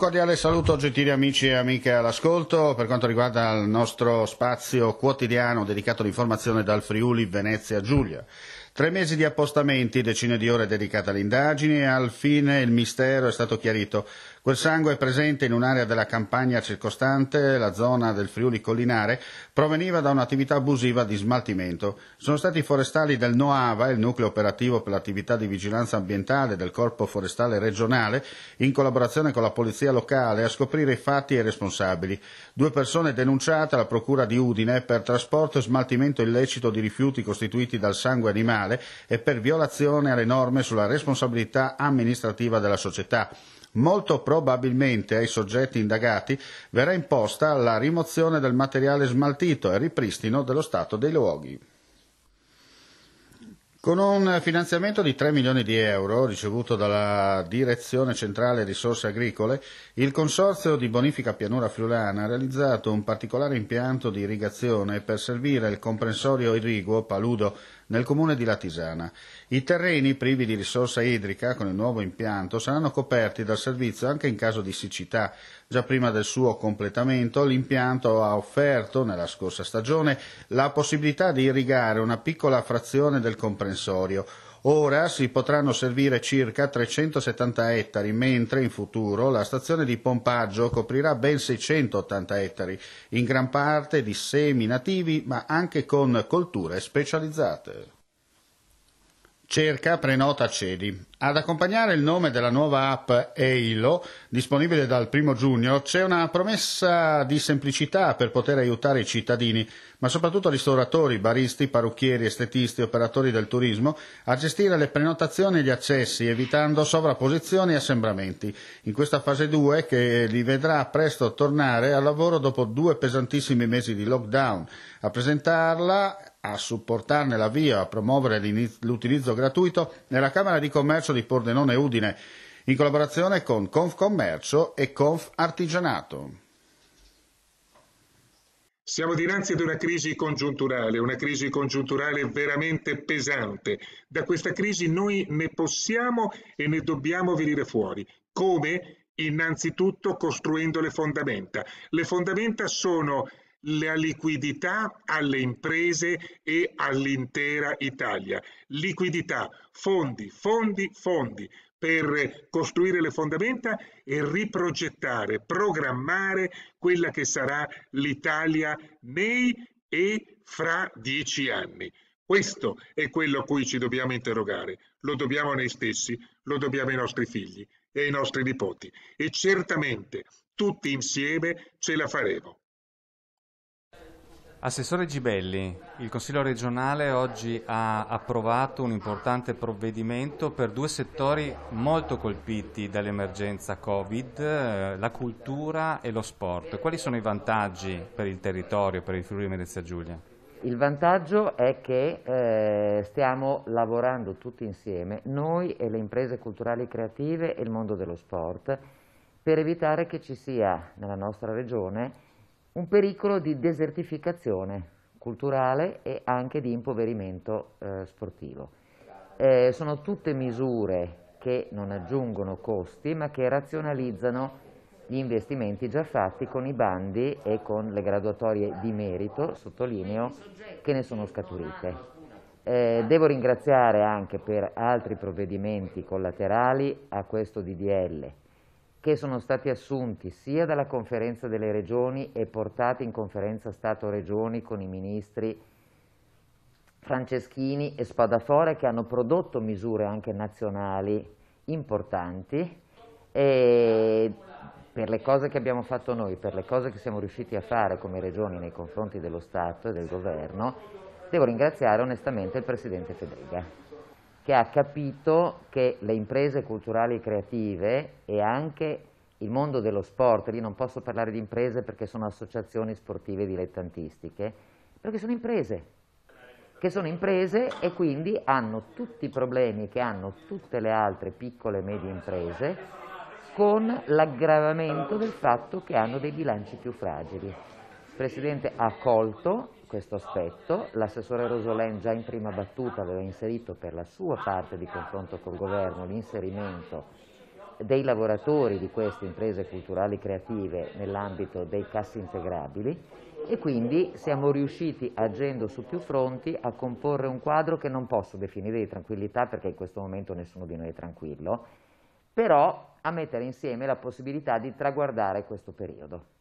Un cordiale saluto gentili amici e amiche all'ascolto per quanto riguarda il nostro spazio quotidiano dedicato all'informazione dal Friuli Venezia Giulia. Tre mesi di appostamenti, decine di ore dedicate alle indagini e al fine il mistero è stato chiarito Quel sangue presente in un'area della campagna circostante, la zona del Friuli collinare, proveniva da un'attività abusiva di smaltimento. Sono stati i forestali del NOAVA, il nucleo operativo per l'attività di vigilanza ambientale del Corpo Forestale regionale, in collaborazione con la polizia locale, a scoprire i fatti e i responsabili. Due persone denunciate alla procura di Udine per trasporto e smaltimento illecito di rifiuti costituiti dal sangue animale e per violazione alle norme sulla responsabilità amministrativa della società. Molto probabilmente ai soggetti indagati verrà imposta la rimozione del materiale smaltito e ripristino dello stato dei luoghi. Con un finanziamento di 3 milioni di euro ricevuto dalla Direzione Centrale Risorse Agricole, il Consorzio di Bonifica Pianura Friulana ha realizzato un particolare impianto di irrigazione per servire il comprensorio irriguo paludo nel comune di Latisana. I terreni privi di risorsa idrica con il nuovo impianto saranno coperti dal servizio anche in caso di siccità. Già prima del suo completamento l'impianto ha offerto nella scorsa stagione la possibilità di irrigare una piccola frazione del comprensorio. Ora si potranno servire circa 370 ettari, mentre in futuro la stazione di pompaggio coprirà ben 680 ettari, in gran parte di semi nativi ma anche con colture specializzate. Cerca, prenota, cedi. Ad accompagnare il nome della nuova app EILO, disponibile dal 1 giugno, c'è una promessa di semplicità per poter aiutare i cittadini, ma soprattutto ristoratori, baristi, parrucchieri, estetisti, operatori del turismo, a gestire le prenotazioni e gli accessi, evitando sovrapposizioni e assembramenti. In questa fase 2, che li vedrà presto tornare al lavoro dopo due pesantissimi mesi di lockdown, a presentarla a supportarne l'avvio e a promuovere l'utilizzo gratuito nella Camera di Commercio di Pordenone Udine, in collaborazione con Confcommercio e Conf Artigianato. Siamo dinanzi ad una crisi congiunturale, una crisi congiunturale veramente pesante. Da questa crisi noi ne possiamo e ne dobbiamo venire fuori. Come? Innanzitutto costruendo le fondamenta. Le fondamenta sono la liquidità alle imprese e all'intera Italia. Liquidità, fondi, fondi, fondi per costruire le fondamenta e riprogettare, programmare quella che sarà l'Italia nei e fra dieci anni. Questo è quello a cui ci dobbiamo interrogare. Lo dobbiamo a noi stessi, lo dobbiamo ai nostri figli e ai nostri nipoti. E certamente tutti insieme ce la faremo. Assessore Gibelli, il Consiglio regionale oggi ha approvato un importante provvedimento per due settori molto colpiti dall'emergenza Covid, eh, la cultura e lo sport. Quali sono i vantaggi per il territorio, per il Friuli Venezia Giulia? Il vantaggio è che eh, stiamo lavorando tutti insieme, noi e le imprese culturali creative e il mondo dello sport, per evitare che ci sia nella nostra regione un pericolo di desertificazione culturale e anche di impoverimento eh, sportivo. Eh, sono tutte misure che non aggiungono costi ma che razionalizzano gli investimenti già fatti con i bandi e con le graduatorie di merito, sottolineo, che ne sono scaturite. Eh, devo ringraziare anche per altri provvedimenti collaterali a questo DDL, che sono stati assunti sia dalla conferenza delle regioni e portati in conferenza Stato-Regioni con i ministri Franceschini e Spadafore che hanno prodotto misure anche nazionali importanti per le cose che abbiamo fatto noi, per le cose che siamo riusciti a fare come regioni nei confronti dello Stato e del governo, devo ringraziare onestamente il Presidente Federica che ha capito che le imprese culturali e creative e anche il mondo dello sport, lì non posso parlare di imprese perché sono associazioni sportive dilettantistiche, perché sono imprese, che sono imprese e quindi hanno tutti i problemi che hanno tutte le altre piccole e medie imprese con l'aggravamento del fatto che hanno dei bilanci più fragili. Il Presidente ha colto questo aspetto, l'assessore Rosolen già in prima battuta aveva inserito per la sua parte di confronto col governo l'inserimento dei lavoratori di queste imprese culturali creative nell'ambito dei cassi integrabili e quindi siamo riusciti, agendo su più fronti, a comporre un quadro che non posso definire di tranquillità perché in questo momento nessuno di noi è tranquillo, però a mettere insieme la possibilità di traguardare questo periodo.